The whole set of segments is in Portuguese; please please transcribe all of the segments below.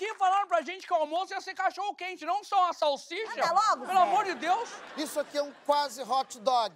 aqui falaram pra gente que o almoço ia ser cachorro quente, não só uma salsicha. Anda logo, Pelo amor de Deus. Isso aqui é um quase hot dog.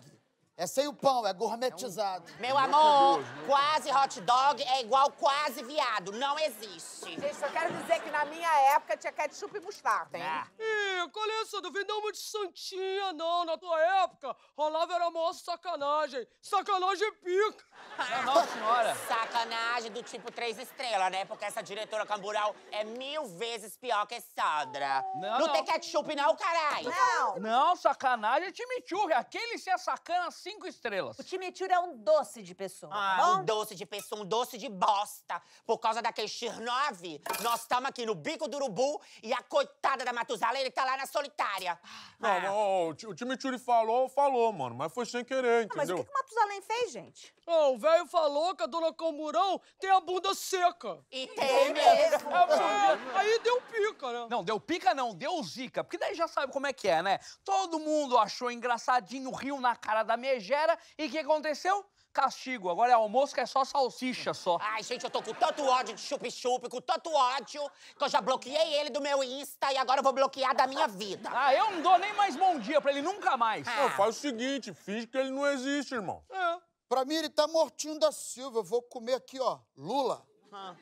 É sem o pão, é gourmetizado. É Meu amor, quase hot dog é igual quase viado. Não existe. Gente, só quero dizer que na minha época tinha ketchup e mostarda, hein? Ah. É. Ih, qual é Não vem muito santinha, não, na tua época, rolava era moço sacanagem. Sacanagem pica. É, Nossa senhora. Sacanagem do tipo três estrelas, né? Porque essa diretora cambural é mil vezes pior que Sandra. Não, não, não. tem ketchup não, caralho. Não. Não, sacanagem é chimichurri. Aquele se é sacana cinco estrelas. O chimichurri é um doce de pessoa, tá ah, tá Um doce de pessoa, um doce de bosta. Por causa daquele Chirnov, nós estamos aqui no bico do urubu e a coitada da ele tá lá na solitária. Não, ah. não, o chimichurri falou falou, falou, mano. Mas foi sem querer, entendeu? Não, mas o que, que o Matusalém fez, gente? o velho falou que a dona Camburão tem a bunda seca. E tem é, mesmo. É, aí deu pica, né? Não, deu pica não, deu zica. Porque daí já sabe como é que é, né? Todo mundo achou engraçadinho, riu na cara da megera. E o que aconteceu? castigo. Agora é almoço que é só salsicha só. Ai, gente, eu tô com tanto ódio de chup-chup, com tanto ódio, que eu já bloqueei ele do meu Insta e agora eu vou bloquear da minha vida. Ah, eu não dou nem mais bom dia pra ele, nunca mais. Ah. Não, faz o seguinte, finge que ele não existe, irmão. É. Pra mim, ele tá mortinho da Silva. Eu vou comer aqui, ó, Lula. Ah.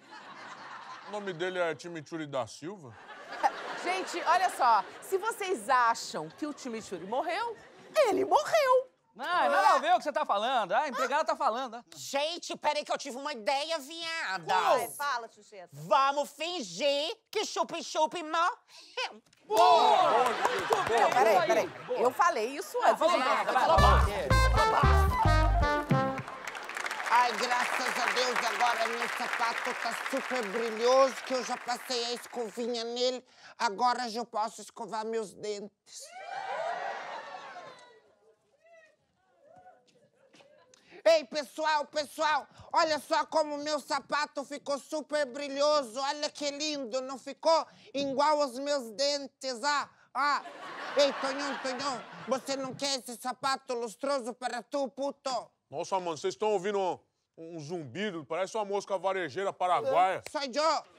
O nome dele é Chimichurri da Silva? Gente, olha só. Se vocês acham que o Chimichurri morreu, ele morreu. Não, não a ah. ver o que você tá falando. Ah, a empregada tá falando. ó. Né? Gente, peraí que eu tive uma ideia, viada. Vai, fala, Xuxeta. Vamos fingir que chup-chup morreu. Boa! Muito bem. Não, peraí, peraí. Eu falei isso antes. Vamos lá, né? vai lá. Ai, graças a Deus, agora meu sapato tá super brilhoso, que eu já passei a escovinha nele. Agora já posso escovar meus dentes. Ei, pessoal, pessoal, olha só como meu sapato ficou super brilhoso. Olha que lindo, não ficou igual aos meus dentes, ah. Ah, ei, Tonhão, Tonhão, você não quer esse sapato lustroso para tu, puto? Nossa, mano, vocês estão ouvindo um zumbido, parece uma mosca varejeira paraguaia. É. Sai de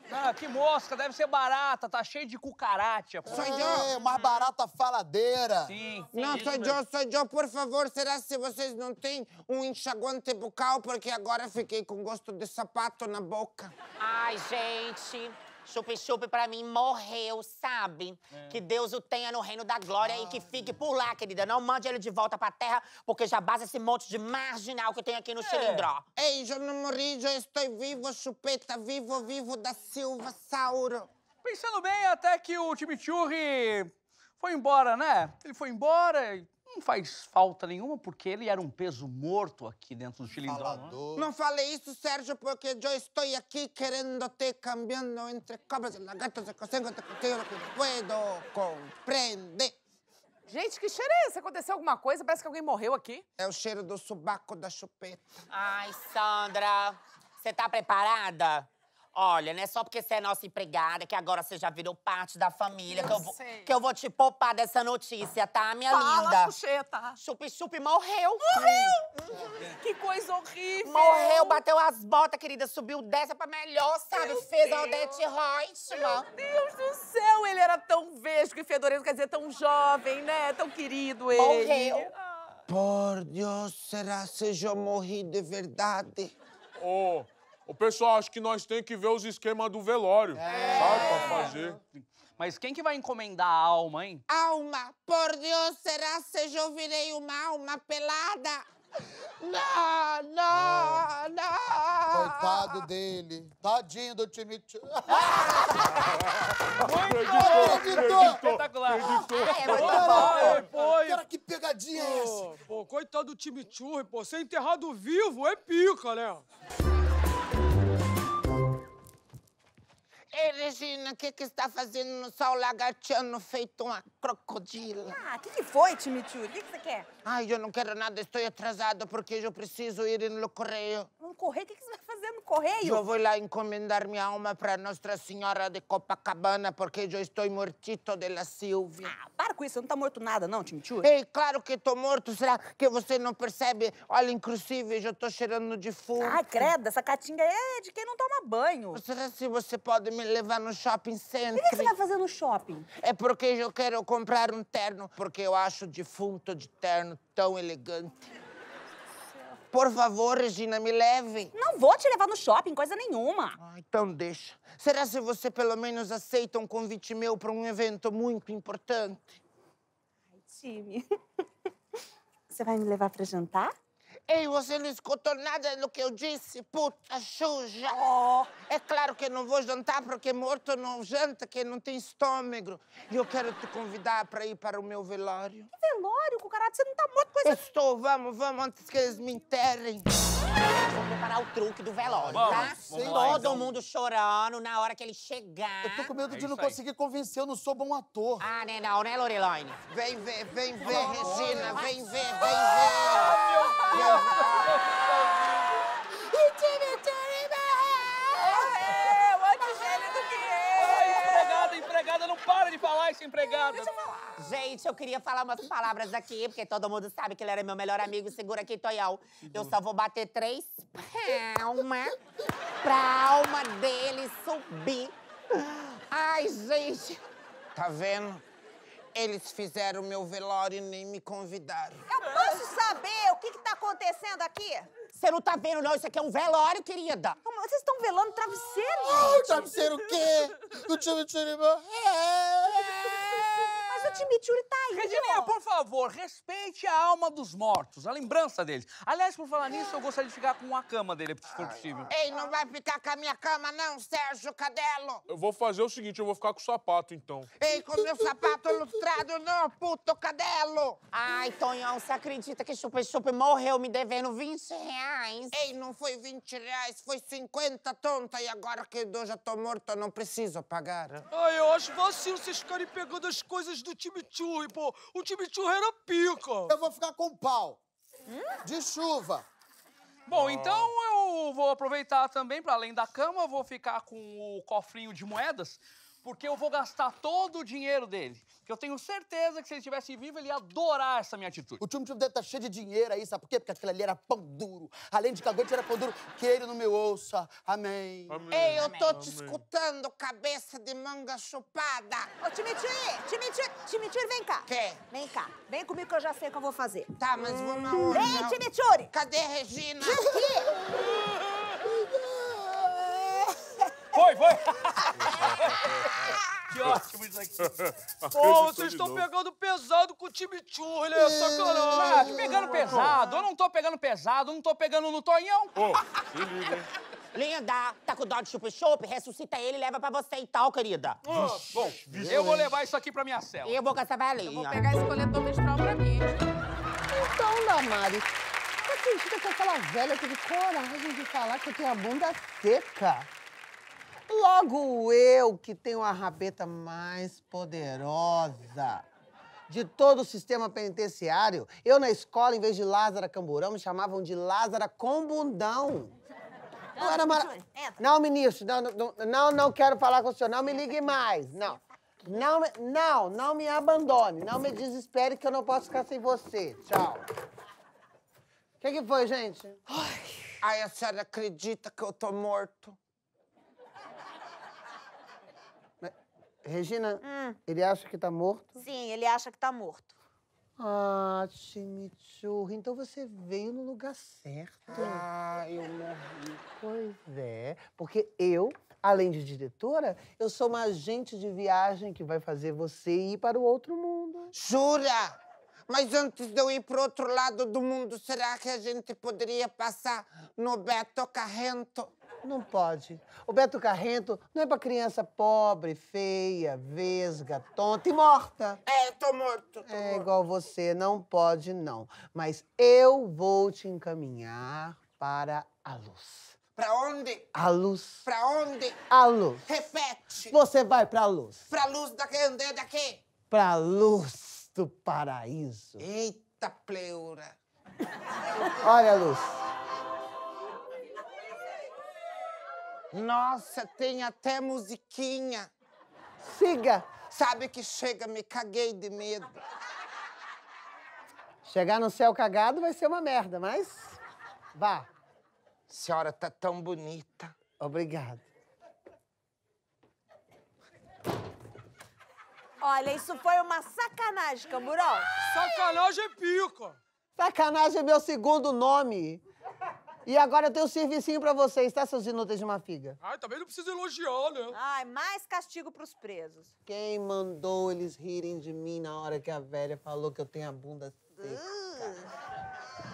cara ah, que mosca, deve ser barata, tá cheio de cucaracha. Pô. Sai de É, uma barata faladeira. Sim. não, sai de ó, sai de por favor, será se vocês não têm um enxaguante bucal? Porque agora fiquei com gosto de sapato na boca. Ai, gente... Chup-chup pra mim morreu, sabe? É. Que Deus o tenha no reino da glória Ai. e que fique por lá, querida. Não mande ele de volta pra terra, porque já basta esse monte de marginal que tem aqui no é. cilindró. Ei, já não morri, já estou vivo, chupeta, vivo, vivo da Silva Sauro. Pensando bem, até que o Chimichurri foi embora, né? Ele foi embora e não faz falta nenhuma, porque ele era um peso morto aqui dentro do Chilindró. Né? Não falei isso, Sérgio, porque eu estou aqui querendo te cambiando entre cobras e lagartos e consigo te que puedo compreender. Gente, que cheiro é esse? Aconteceu alguma coisa? Parece que alguém morreu aqui. É o cheiro do subaco da chupeta. Ai, Sandra, você tá preparada? Olha, não é só porque você é nossa empregada que agora você já virou parte da família eu que, eu vou, que eu vou te poupar dessa notícia, tá, minha Fala, linda? Xuxeta. Chup-chup morreu. Morreu! Hum. Que coisa horrível. Morreu, bateu as botas, querida, subiu dessa pra melhor, sabe? Meu Fez o a Reutemann. Meu Deus do céu, ele era tão vesgo e fedorento, quer dizer, tão jovem, né? Tão querido ele. Morreu. Ah. Por Deus, será que eu morri de verdade? Oh, o pessoal acha que nós tem que ver os esquemas do velório, é. sabe, pra fazer. Mas quem que vai encomendar a alma, hein? Alma, por Deus, será que eu virei uma alma pelada? Não, não, não! Coitado dele. Tadinho do time. Muito editor, Espetacular! Editor. Ah, é ah, é, foi, Cara, que pegadinha é essa? Pô, coitado do time churro, pô. Ser é enterrado vivo é pica, né? Ei, Regina, o que, que está fazendo no sol lagartiano feito uma crocodila? Ah, o que, que foi, Timitiú? O que, que você quer? Ai, eu não quero nada, estou atrasada porque eu preciso ir no correio. No correio? O que, que você vai correio. Eu vou lá encomendar minha alma para Nossa Senhora de Copacabana, porque eu estou mortito de la Silvia. Ah, para com isso, você não tá morto nada, não, Timitura. Ei, claro que tô morto. Será que você não percebe? Olha, inclusive, eu tô cheirando de defunto. Ah, credo, essa catinga é de quem não toma banho. Será que você pode me levar no shopping center? O que, que você vai tá fazer no shopping? É porque eu quero comprar um terno, porque eu acho o defunto de terno tão elegante. Por favor, Regina, me leve. Não vou te levar no shopping, coisa nenhuma. Ah, então deixa. Será se você pelo menos aceita um convite meu para um evento muito importante? Ai, time. Você vai me levar para jantar? Ei, você não escutou nada do que eu disse, puta suja! Oh, é claro que não vou jantar porque morto não janta, que não tem estômago. E eu quero te convidar para ir para o meu velório. Que velório, Cucarate? Você não tá morto com esse... Estou, vamos, vamos, antes que eles me enterrem. Vamos preparar o truque do velório, vamos, tá? Vamos então. Todo lá, então. mundo chorando na hora que ele chegar. Eu tô com medo é de não aí. conseguir convencer, eu não sou bom ator. Ah, né não, né, Lorelaine? Vem ver, vem ver, oh, Regina, oh, vem ver, vem ver. Vem ver. Gente, eu queria falar umas palavras aqui, porque todo mundo sabe que ele era meu melhor amigo. Segura aqui, Toyal. Eu só vou bater três palmas pra alma dele subir. Ai, gente. Tá vendo? Eles fizeram meu velório e nem me convidaram. Eu posso saber o que, que tá acontecendo aqui? Você não tá vendo, não. Isso aqui é um velório, querida. vocês estão velando travesseiro, gente. Ai, travesseiro o quê? O tio, do admitiu, por favor respeite a alma dos mortos, a lembrança deles. Aliás, por falar nisso, eu gostaria de ficar com a cama dele, se for possível. Ei, não vai ficar com a minha cama, não, Sérgio Cadelo. Eu vou fazer o seguinte, eu vou ficar com o sapato, então. Ei, com meu sapato lustrado, não, puto Cadelo. Ai, Tonhão, você acredita que Chupa Chupa morreu me devendo 20 reais? Ei, não foi 20 reais, foi 50, tonta. E agora que eu já tô morto, eu não preciso pagar. Ai, eu acho vacilo vocês ficarem pegando as coisas do time Churri, pô. O time Churri era pico. Eu vou ficar com pau. Hum? De chuva. Bom, ah. então eu vou aproveitar também, para além da cama, vou ficar com o cofrinho de moedas porque eu vou gastar todo o dinheiro dele. Que eu tenho certeza que se ele estivesse vivo, ele ia adorar essa minha atitude. O tchum-tchum deve estar tá cheio de dinheiro aí, sabe por quê? Porque aquilo ali era pão duro. Além de cagante, era pão duro. Que ele não me ouça. Amém. Amém. Ei, eu tô Amém. te escutando, cabeça de manga chupada. Ô, Timiti, Timiti, Timiti, vem cá. Quê? Vem cá. Vem comigo que eu já sei o que eu vou fazer. Tá, mas vou na Vem, Ei, Timiti! Cadê Regina? Aqui! Foi, foi. que ótimo isso aqui. Pô, vocês estão pegando pesado com o time churro, né? Sacanagem. pegando pesado. Eu não tô pegando pesado, não tô pegando no Tonhão. Pô, se liga, hein? Linda, tá com dó de chup-chup? Ressuscita ele e leva pra você e tal, querida. bom, eu vou levar isso aqui pra minha cela. Eu vou com essa valinha. Eu vou pegar esse coletor menstrual pra mim. Então, Damari, você acredita que aquela velha teve coragem de falar que eu tenho a bunda seca? Logo eu, que tenho a rabeta mais poderosa de todo o sistema penitenciário. Eu, na escola, em vez de Lázara Camburão, me chamavam de Lázara Combundão. Não, era mara... não ministro, não, não, não, não quero falar com o senhor, não me ligue mais, não. Não, não, não me abandone, não me desespere que eu não posso ficar sem você. Tchau. O que, que foi, gente? Ai, Ai a senhora acredita que eu tô morto? Regina, hum. ele acha que tá morto? Sim, ele acha que tá morto. Ah, chimichurri, então você veio no lugar certo. Ah, eu morri. Pois é, porque eu, além de diretora, eu sou uma agente de viagem que vai fazer você ir para o outro mundo. Jura? Mas antes de eu ir para outro lado do mundo, será que a gente poderia passar no Beto Carrento? Não pode. O Beto Carrento não é pra criança pobre, feia, vesga, tonta e morta. É, tô morto. Tô é morto. igual você, não pode não. Mas eu vou te encaminhar para a luz. Pra onde? A luz. Pra onde? A luz. Repete. Você vai pra luz. Pra luz daqui, onde é daqui? Pra luz do paraíso. Eita pleura. Olha, a Luz. Nossa, tem até musiquinha. Siga. Sabe que chega, me caguei de medo. Chegar no céu cagado vai ser uma merda, mas vá. Senhora tá tão bonita. Obrigado. Olha, isso foi uma sacanagem, Camburão. Sacanagem é pica. Sacanagem é meu segundo nome. E agora eu tenho um servicinho pra vocês, tá, seus inúteis de uma figa? Ai, também não precisa elogiar, né? Ai, mais castigo pros presos. Quem mandou eles rirem de mim na hora que a velha falou que eu tenho a bunda seca? Uh.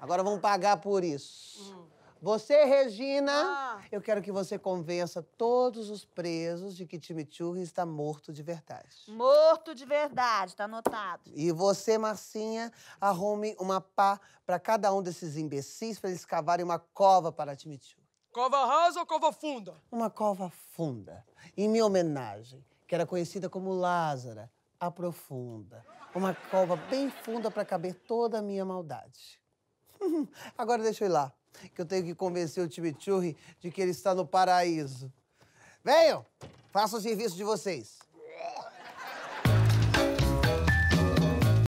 Agora vão pagar por isso. Hum. Você, Regina, ah. eu quero que você convença todos os presos de que Timichurri está morto de verdade. Morto de verdade, tá anotado. E você, Marcinha, arrume uma pá para cada um desses imbecis para eles cavarem uma cova para Timichurri. Cova rasa ou cova funda? Uma cova funda, em minha homenagem, que era conhecida como Lázara, a profunda. Uma cova bem funda para caber toda a minha maldade. Agora deixa eu ir lá que eu tenho que convencer o Timichurri de que ele está no paraíso. Venham, façam o serviço de vocês.